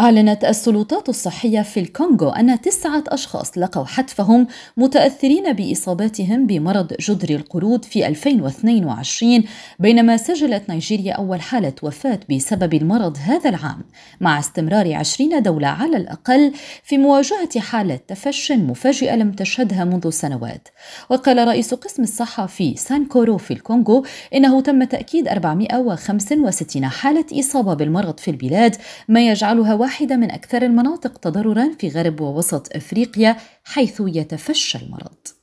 أعلنت السلطات الصحية في الكونغو أن تسعة أشخاص لقوا حتفهم متأثرين بإصاباتهم بمرض جدري القرود في 2022 بينما سجلت نيجيريا أول حالة وفاة بسبب المرض هذا العام مع استمرار 20 دولة على الأقل في مواجهة حالة تفش مفاجئة لم تشهدها منذ سنوات وقال رئيس قسم الصحة في سانكورو في الكونغو إنه تم تأكيد 465 حالة إصابة بالمرض في البلاد ما يجعلها واحدة من أكثر المناطق تضررا في غرب ووسط أفريقيا حيث يتفشى المرض